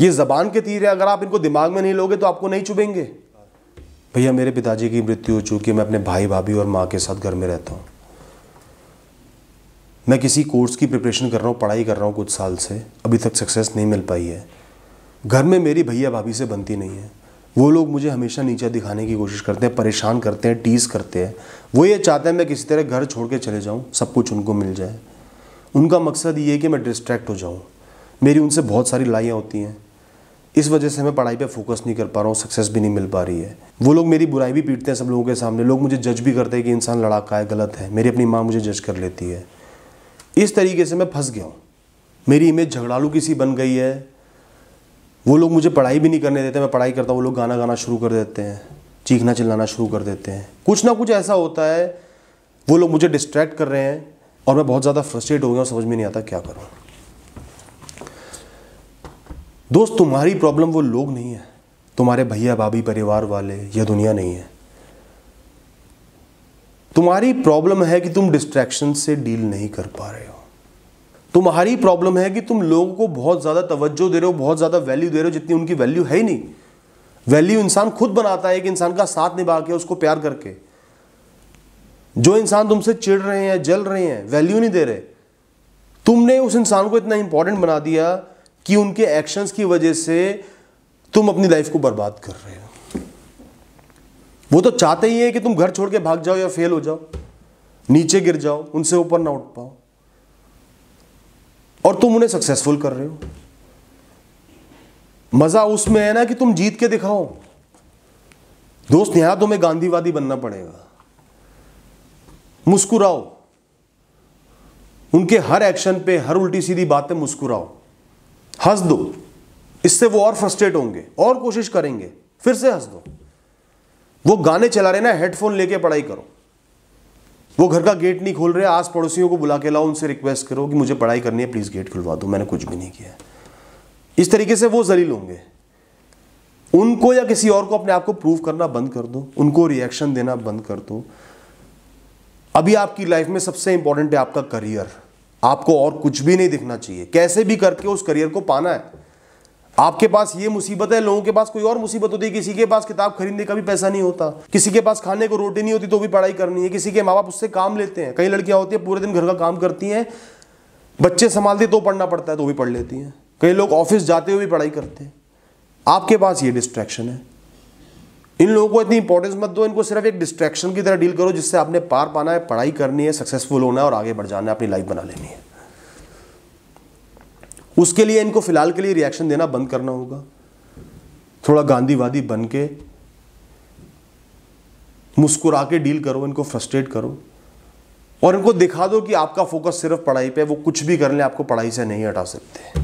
ये ज़बान के तीर है अगर आप इनको दिमाग में नहीं लोगे तो आपको नहीं चुभेंगे भैया मेरे पिताजी की मृत्यु हो चुकी है मैं अपने भाई भाभी और माँ के साथ घर में रहता हूँ मैं किसी कोर्स की प्रिपरेशन कर रहा हूँ पढ़ाई कर रहा हूँ कुछ साल से अभी तक सक्सेस नहीं मिल पाई है घर में मेरी भैया भाभी से बनती नहीं है वो लोग मुझे हमेशा नीचा दिखाने की कोशिश करते हैं परेशान करते हैं टीज करते हैं वो ये चाहते हैं मैं किसी तरह घर छोड़ के चले जाऊँ सब कुछ उनको मिल जाए उनका मकसद ये है कि मैं डिस्ट्रैक्ट हो जाऊँ मेरी उनसे बहुत सारी लाइयाँ होती हैं इस वजह से मैं पढ़ाई पे फोकस नहीं कर पा रहा हूँ सक्सेस भी नहीं मिल पा रही है वो लोग मेरी बुराई भी पीटते हैं सब लोगों के सामने लोग मुझे जज भी करते हैं कि इंसान लड़ाका है गलत है मेरी अपनी माँ मुझे जज कर लेती है इस तरीके से मैं फंस गया हूँ मेरी इमेज झगड़ालू किसी बन गई है वो लोग मुझे पढ़ाई भी नहीं करने देते मैं पढ़ाई करता हूँ वो लोग गाना गाना शुरू कर देते हैं चीखना चिल्लाना शुरू कर देते हैं कुछ ना कुछ ऐसा होता है वो लोग मुझे डिस्ट्रैक्ट कर रहे हैं और मैं बहुत ज़्यादा फ्रस्ट्रेट हो गया हूँ समझ में नहीं आता क्या करूँ दोस्त तुम्हारी प्रॉब्लम वो लोग नहीं है तुम्हारे भैया भाभी परिवार वाले या दुनिया नहीं है तुम्हारी प्रॉब्लम है कि तुम डिस्ट्रैक्शन से डील नहीं कर पा रहे हो तुम्हारी प्रॉब्लम है कि तुम लोगों को बहुत ज़्यादा तवज्जो दे रहे हो बहुत ज़्यादा वैल्यू दे रहे हो जितनी उनकी वैल्यू है ही नहीं वैल्यू इंसान खुद बनाता है एक इंसान का साथ निभा के उसको प्यार करके जो इंसान तुमसे चिढ़ रहे हैं जल रहे हैं वैल्यू नहीं दे रहे तुमने उस इंसान को इतना इंपॉर्टेंट बना दिया कि उनके एक्शंस की वजह से तुम अपनी लाइफ को बर्बाद कर रहे हो वो तो चाहते ही है कि तुम घर छोड़ के भाग जाओ या फेल हो जाओ नीचे गिर जाओ उनसे ऊपर ना उठ पाओ और तुम उन्हें सक्सेसफुल कर रहे हो मजा उसमें है ना कि तुम जीत के दिखाओ दोस्त यहां तुम्हें गांधीवादी बनना पड़ेगा मुस्कुराओ उनके हर एक्शन पे हर उल्टी सीधी बात मुस्कुराओ हंस दो इससे वो और फ्रस्ट्रेट होंगे और कोशिश करेंगे फिर से हंस दो वो गाने चला रहे ना हेडफोन लेके पढ़ाई करो वो घर का गेट नहीं खोल रहे आस पड़ोसियों को बुला के लाओ उनसे रिक्वेस्ट करो कि मुझे पढ़ाई करनी है प्लीज़ गेट खुलवा दो मैंने कुछ भी नहीं किया इस तरीके से वो जलील होंगे उनको या किसी और को अपने आप को प्रूव करना बंद कर दो उनको रिएक्शन देना बंद कर दो अभी आपकी लाइफ में सबसे इंपॉर्टेंट है आपका करियर आपको और कुछ भी नहीं दिखना चाहिए कैसे भी करके उस करियर को पाना है आपके पास ये मुसीबत है लोगों के पास कोई और मुसीबत होती है किसी के पास किताब खरीदने का भी पैसा नहीं होता किसी के पास खाने को रोटी नहीं होती तो भी पढ़ाई करनी है किसी के माँ बाप उससे काम लेते हैं कई लड़कियां होती है पूरे दिन घर का काम करती हैं बच्चे संभालते तो पढ़ना पड़ता है तो भी पढ़ लेती हैं कई लोग ऑफिस जाते हुए भी पढ़ाई करते हैं आपके पास ये डिस्ट्रैक्शन है इन लोगों को इतनी इंपॉर्टेंस मत दो इनको सिर्फ एक डिस्ट्रैक्शन की तरह डील करो जिससे आपने पार पाना है पढ़ाई करनी है सक्सेसफुल होना है और आगे बढ़ जाना है अपनी लाइफ बना लेनी है उसके लिए इनको फिलहाल के लिए रिएक्शन देना बंद करना होगा थोड़ा गांधीवादी बन के मुस्कुरा के डील करो इनको फ्रस्ट्रेट करो और इनको दिखा दो कि आपका फोकस सिर्फ पढ़ाई पे है वो कुछ भी कर ले आपको पढ़ाई से नहीं हटा सकते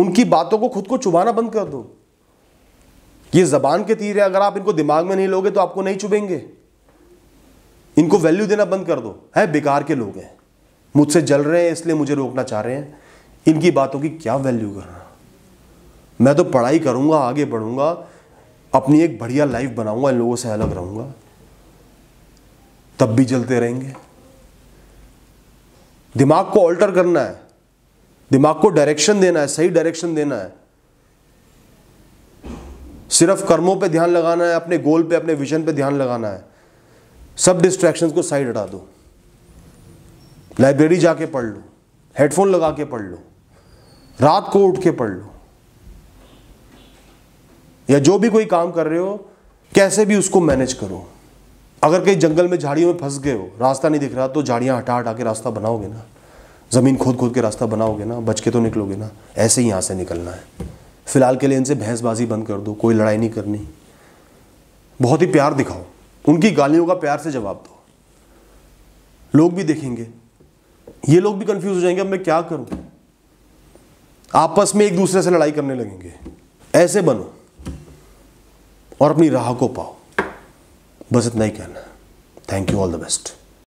उनकी बातों को खुद को चुबाना बंद कर दो ये जबान के तीर है अगर आप इनको दिमाग में नहीं लोगे तो आपको नहीं चुभेंगे इनको वैल्यू देना बंद कर दो है बेकार के लोग हैं मुझसे जल रहे हैं इसलिए मुझे रोकना चाह रहे हैं इनकी बातों की क्या वैल्यू करना मैं तो पढ़ाई करूंगा आगे बढ़ूंगा अपनी एक बढ़िया लाइफ बनाऊंगा इन लोगों से अलग रहूंगा तब भी जलते रहेंगे दिमाग को ऑल्टर करना है दिमाग को डायरेक्शन देना है सही डायरेक्शन देना है सिर्फ कर्मों पे ध्यान लगाना है अपने गोल पे अपने विजन पे ध्यान लगाना है सब डिस्ट्रैक्शंस को साइड हटा दो लाइब्रेरी जाके पढ़ लो हेडफोन लगा के पढ़ लो रात को उठ के पढ़ लो या जो भी कोई काम कर रहे हो कैसे भी उसको मैनेज करो अगर कहीं जंगल में झाड़ियों में फंस गए हो रास्ता नहीं दिख रहा तो झाड़ियां हटा हटा के रास्ता बनाओगे ना ज़मीन खोद खोद के रास्ता बनाओगे ना बच के तो निकलोगे ना ऐसे ही यहां से निकलना है फ़िलहाल के लिए इनसे भैंसबाजी बंद कर दो कोई लड़ाई नहीं करनी बहुत ही प्यार दिखाओ उनकी गालियों का प्यार से जवाब दो लोग भी देखेंगे ये लोग भी कंफ्यूज हो जाएंगे अब मैं क्या करूं आपस में एक दूसरे से लड़ाई करने लगेंगे ऐसे बनो और अपनी राह को पाओ बस इतना ही कहना thank you all the best